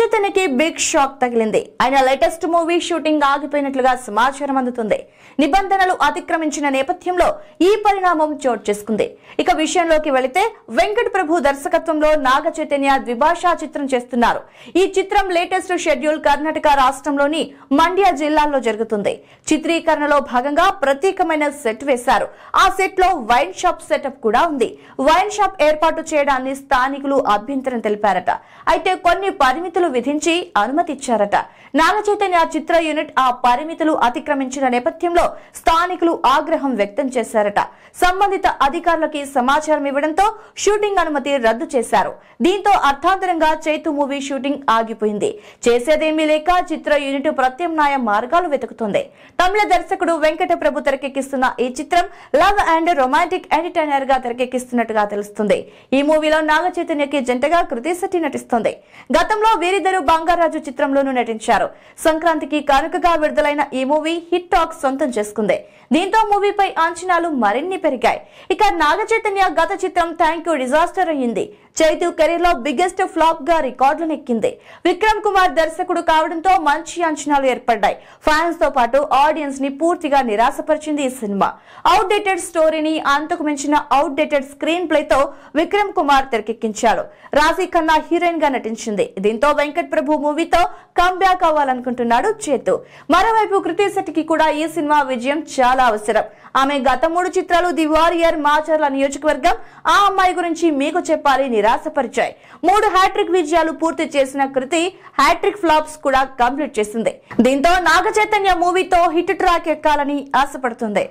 చైతన్యకి big shock తగిలింది ఆయన latest movie shooting ఆగిపోయినట్లుగా సమాచారం అందుతుంది నిబంధనలు అతిక్రమించిన నేపథ్యంలో ఈ పరిణామం చోటు చేసుకుంది ఇక విషయంలోకి వెళితే వెంకట్ ప్రభు దర్శకత్వంలో నాగ చైతన్య ద్విభాషా చిత్రం చేస్తున్నారు ఈ చిత్రం లేటెస్ట్ షెడ్యూల్ కర్ణాటక రాష్ట్రంలోని మండ్య జిల్లాలో జరుగుతుంది చిత్రీకరణలో భాగంగా ప్రత్యేకమైన సెట్ వేశారు ఆ సెట్ లో వైన్ షాప్ సెటప్ కూడా ఉంది వైన్ షాప్ ఏర్పాటు చేయడాన్ని స్థానికులు అభ్యంతరం తెలిపారట అయితే కొన్ని పరిమితులు విధించి అనుమతిచ్చారట నాగ చైతన్య చిత్ర యూనిట్ ఆ పరిమితులు అతిక్రమించిన నేపథ్యంలో స్థానికులు ఆగ్రహం వ్యక్తం చేశారట సంబంధిత అధికారులకి సమాచారం ఇవ్వడంతో షూటింగ్ అనుమతి రద్దు చేశారు దీంతో అర్థాంతరంగా చైతు మూవీ షూటింగ్ ఆగిపోయింది చేసేదేమీ లేక చిత్ర యూనిట్ ప్రత్యామ్నాయ మార్గాలు వెతుకుతుంది తమిళ దర్శకుడు వెంకట ప్రభు తెరకెక్కిస్తున్న ఈ చిత్రం లవ్ అండ్ రొమాంటిక్ ఎంటర్టైనర్ గా తెరకెక్కిస్తున్నట్టుగా తెలుస్తుంది ఈ మూవీలో నాగ చైతన్యకి జంటగా కృతి శెట్టి నటిస్తుంది గతం గతంలో వీరిద్దరు బంగారాజు చిత్రంలోనూ నటించారు సంక్రాంతికి కానుకగా విడుదలైన ఈ మూవీ హిట్ టాక్ సొంతం చేసుకుంది దీంతో మూవీపై అంచనాలు మరిన్ని పెరిగాయి ఇక నాగచైతన్య గత చిత్రం థ్యాంక్ యూ డిజాస్టర్ అయ్యింది చైతు కెరీర్ లో బిగ్గెస్ట్ ఫ్లాప్ గా రికార్డులు నెక్కింది విక్రమ్ కుమార్ దర్శకుడు కావడంతో మంచి అంచనాలు ఏర్పడ్డాయి ఫ్యాన్స్ తో పాటు ఆడియన్స్ ని పూర్తిగా నిరాశపరిచింది ఈ సినిమా అవుట్ డేటెడ్ స్టోరీని అంతకు మించిన అవుట్ డేటెడ్ స్క్రీన్ ప్లే తో విక్రమ్ కుమార్ తెరకెక్కించాడు రాజీ ఖన్నా హీరోయిన్ గా నటించింది దీంతో వెంకట్ ప్రభు మూవీతో కంబ్యాక్ అవ్వాలనుకుంటున్నాడు చేతు మరోవైపు కృతి శెట్టికి కూడా ఈ సినిమా విజయం చాలా అవసరం ఆమె గత మూడు చిత్రాలు ది వారియర్ మాచర్ల నియోజకవర్గం ఆ అమ్మాయి గురించి మీకు చెప్పాలి నిరాశపరిచాయి మూడు హ్యాట్రిక్ విజయాలు పూర్తి చేసిన కృతి హ్యాట్రిక్ ఫ్లాప్స్ కూడా కంప్లీట్ చేసింది దీంతో నాగ చైతన్య మూవీతో హిట్ ట్రాక్ ఎక్కాలని ఆశపడుతుంది